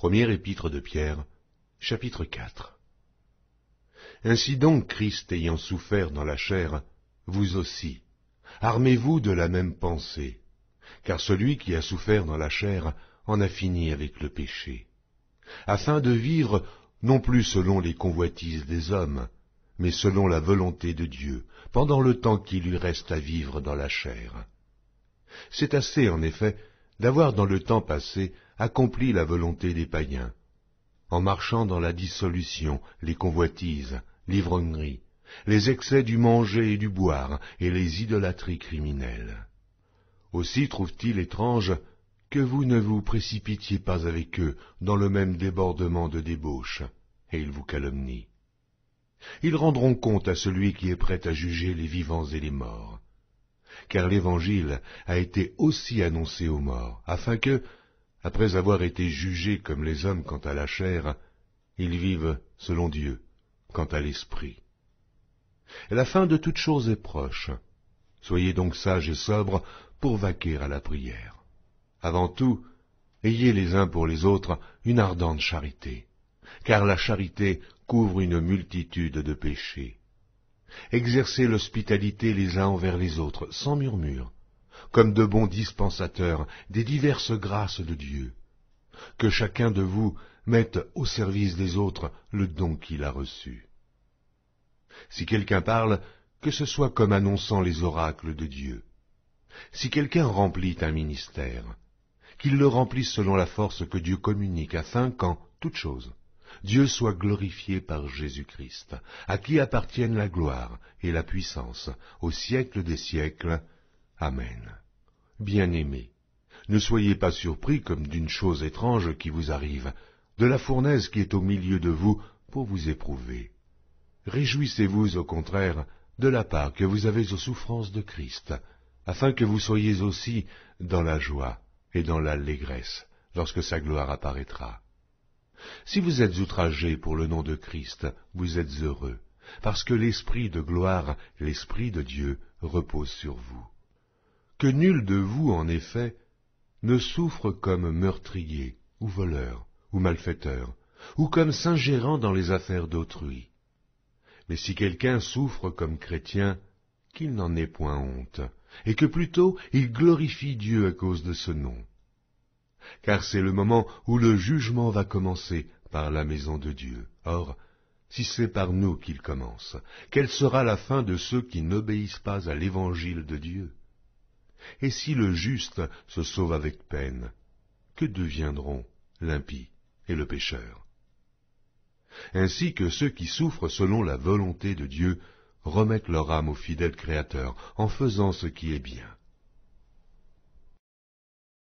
Première épître de Pierre, chapitre 4. Ainsi donc Christ ayant souffert dans la chair, vous aussi, armez-vous de la même pensée, car celui qui a souffert dans la chair en a fini avec le péché, afin de vivre non plus selon les convoitises des hommes, mais selon la volonté de Dieu, pendant le temps qui lui reste à vivre dans la chair. C'est assez, en effet, d'avoir dans le temps passé accompli la volonté des païens, en marchant dans la dissolution, les convoitises, l'ivrognerie, les excès du manger et du boire, et les idolâtries criminelles. Aussi trouve-t-il étrange que vous ne vous précipitiez pas avec eux dans le même débordement de débauche, et ils vous calomnient. Ils rendront compte à celui qui est prêt à juger les vivants et les morts car l'Évangile a été aussi annoncé aux morts, afin que, après avoir été jugés comme les hommes quant à la chair, ils vivent selon Dieu quant à l'esprit. La fin de toute choses est proche. Soyez donc sages et sobres pour vaquer à la prière. Avant tout, ayez les uns pour les autres une ardente charité, car la charité couvre une multitude de péchés. Exercez l'hospitalité les uns envers les autres, sans murmure, comme de bons dispensateurs des diverses grâces de Dieu. Que chacun de vous mette au service des autres le don qu'il a reçu. Si quelqu'un parle, que ce soit comme annonçant les oracles de Dieu. Si quelqu'un remplit un ministère, qu'il le remplisse selon la force que Dieu communique, afin qu'en toute chose, Dieu soit glorifié par Jésus-Christ, à qui appartiennent la gloire et la puissance au siècle des siècles. Amen. Bien-aimés, ne soyez pas surpris comme d'une chose étrange qui vous arrive, de la fournaise qui est au milieu de vous pour vous éprouver. Réjouissez-vous au contraire de la part que vous avez aux souffrances de Christ, afin que vous soyez aussi dans la joie et dans l'allégresse lorsque sa gloire apparaîtra. Si vous êtes outragé pour le nom de Christ, vous êtes heureux, parce que l'Esprit de gloire, l'Esprit de Dieu, repose sur vous. Que nul de vous, en effet, ne souffre comme meurtrier, ou voleur, ou malfaiteur, ou comme s'ingérant dans les affaires d'autrui. Mais si quelqu'un souffre comme chrétien, qu'il n'en ait point honte, et que plutôt il glorifie Dieu à cause de ce nom car c'est le moment où le jugement va commencer par la maison de Dieu. Or, si c'est par nous qu'il commence, quelle sera la fin de ceux qui n'obéissent pas à l'évangile de Dieu Et si le juste se sauve avec peine, que deviendront l'impie et le pécheur Ainsi que ceux qui souffrent selon la volonté de Dieu remettent leur âme au fidèle Créateur en faisant ce qui est bien.